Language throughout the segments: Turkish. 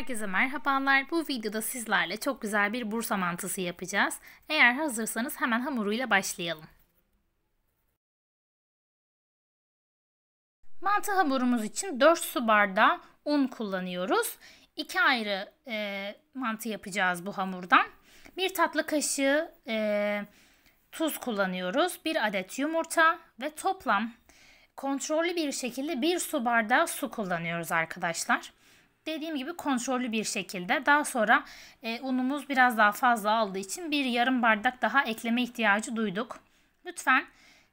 Herkese merhabalar. Bu videoda sizlerle çok güzel bir bursa mantısı yapacağız. Eğer hazırsanız hemen hamuruyla başlayalım. Mantı hamurumuz için 4 su bardağı un kullanıyoruz. 2 ayrı e, mantı yapacağız bu hamurdan. 1 tatlı kaşığı e, tuz kullanıyoruz. 1 adet yumurta ve toplam kontrollü bir şekilde 1 su bardağı su kullanıyoruz arkadaşlar dediğim gibi kontrollü bir şekilde. Daha sonra e, unumuz biraz daha fazla aldığı için bir yarım bardak daha ekleme ihtiyacı duyduk. Lütfen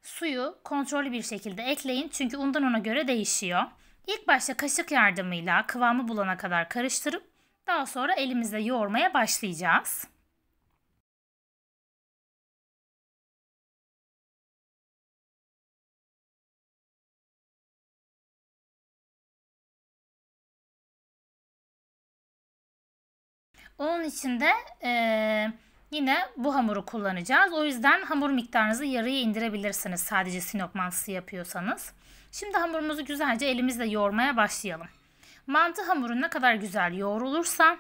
suyu kontrollü bir şekilde ekleyin çünkü undan ona göre değişiyor. İlk başta kaşık yardımıyla kıvamı bulana kadar karıştırıp daha sonra elimizle yoğurmaya başlayacağız. Onun için de e, yine bu hamuru kullanacağız. O yüzden hamur miktarınızı yarıya indirebilirsiniz sadece sinop mantısı yapıyorsanız. Şimdi hamurumuzu güzelce elimizle yoğurmaya başlayalım. Mantı hamuru ne kadar güzel yoğrulursa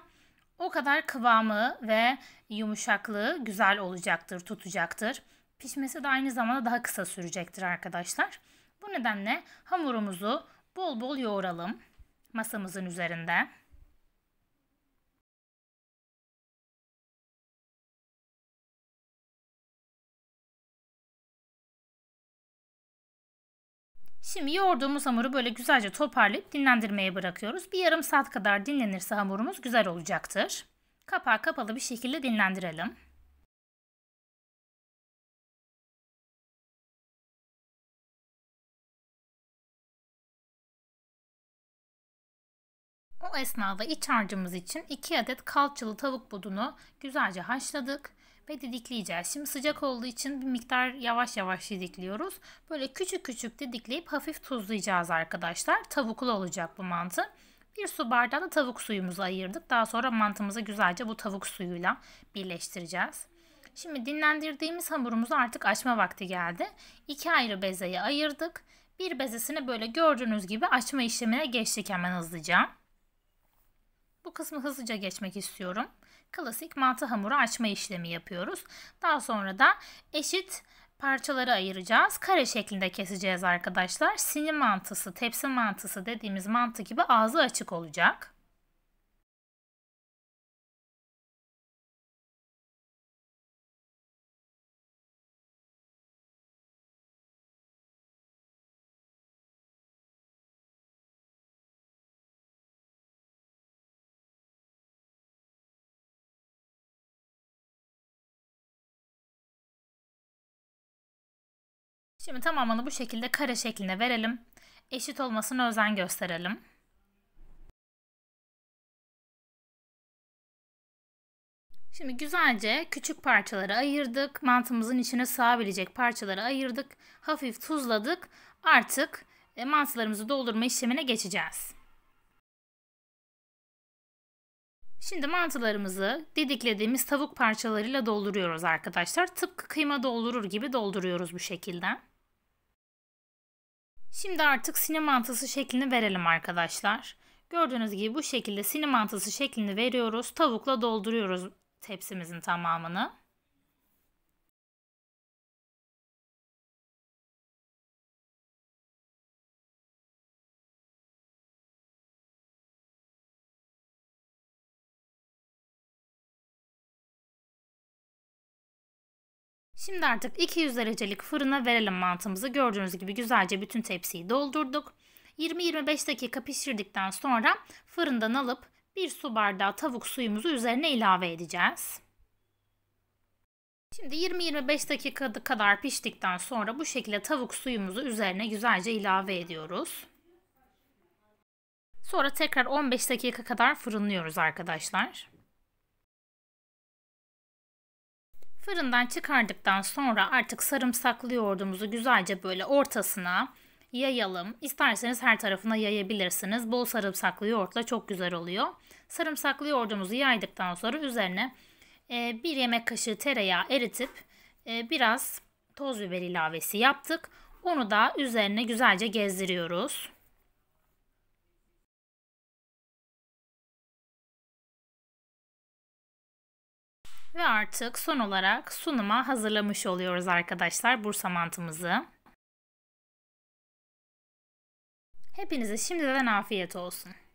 o kadar kıvamı ve yumuşaklığı güzel olacaktır, tutacaktır. Pişmesi de aynı zamanda daha kısa sürecektir arkadaşlar. Bu nedenle hamurumuzu bol bol yoğuralım masamızın üzerinde. Şimdi yoğurduğumuz hamuru böyle güzelce toparlayıp dinlendirmeye bırakıyoruz. Bir yarım saat kadar dinlenirse hamurumuz güzel olacaktır. Kapağı kapalı bir şekilde dinlendirelim. O esnada iç harcımız için 2 adet kalçalı tavuk budunu güzelce haşladık ve didikleyeceğiz. Şimdi sıcak olduğu için bir miktar yavaş yavaş didikliyoruz. Böyle küçük küçük didikleyip hafif tuzlayacağız arkadaşlar. Tavuklu olacak bu mantı. Bir su bardağı da tavuk suyumuzu ayırdık. Daha sonra mantımızı güzelce bu tavuk suyuyla birleştireceğiz. Şimdi dinlendirdiğimiz hamurumuzu artık açma vakti geldi. İki ayrı bezeye ayırdık. Bir bezesini böyle gördüğünüz gibi açma işlemine geçtik hemen hızlıca. Bu kısmı hızlıca geçmek istiyorum klasik mantı hamuru açma işlemi yapıyoruz. Daha sonra da eşit parçaları ayıracağız. Kare şeklinde keseceğiz arkadaşlar. Sini mantısı, tepsi mantısı dediğimiz mantı gibi ağzı açık olacak. Şimdi tamamını bu şekilde kare şeklinde verelim. Eşit olmasına özen gösterelim. Şimdi güzelce küçük parçalara ayırdık. Mantımızın içine sığabilecek parçalara ayırdık. Hafif tuzladık. Artık e, mantılarımızı doldurma işlemine geçeceğiz. Şimdi mantılarımızı didiklediğimiz tavuk parçalarıyla dolduruyoruz arkadaşlar. Tıpkı kıyma doldurur gibi dolduruyoruz bu şekilde. Şimdi artık sinemantısı şeklini verelim arkadaşlar. Gördüğünüz gibi bu şekilde sinemantısı şeklini veriyoruz. Tavukla dolduruyoruz tepsimizin tamamını. Şimdi artık 200 derecelik fırına verelim mantımızı. Gördüğünüz gibi güzelce bütün tepsiyi doldurduk. 20-25 dakika pişirdikten sonra fırından alıp bir su bardağı tavuk suyumuzu üzerine ilave edeceğiz. Şimdi 20-25 dakika kadar piştikten sonra bu şekilde tavuk suyumuzu üzerine güzelce ilave ediyoruz. Sonra tekrar 15 dakika kadar fırınlıyoruz arkadaşlar. Fırından çıkardıktan sonra artık sarımsaklı yoğurdumuzu güzelce böyle ortasına yayalım. İsterseniz her tarafına yayabilirsiniz. Bol sarımsaklı yoğurtla çok güzel oluyor. Sarımsaklı yoğurdumuzu yaydıktan sonra üzerine e, bir yemek kaşığı tereyağı eritip e, biraz toz biber ilavesi yaptık. Onu da üzerine güzelce gezdiriyoruz. Ve artık son olarak sunuma hazırlamış oluyoruz arkadaşlar Bursa mantımızı. Hepinize şimdiden afiyet olsun.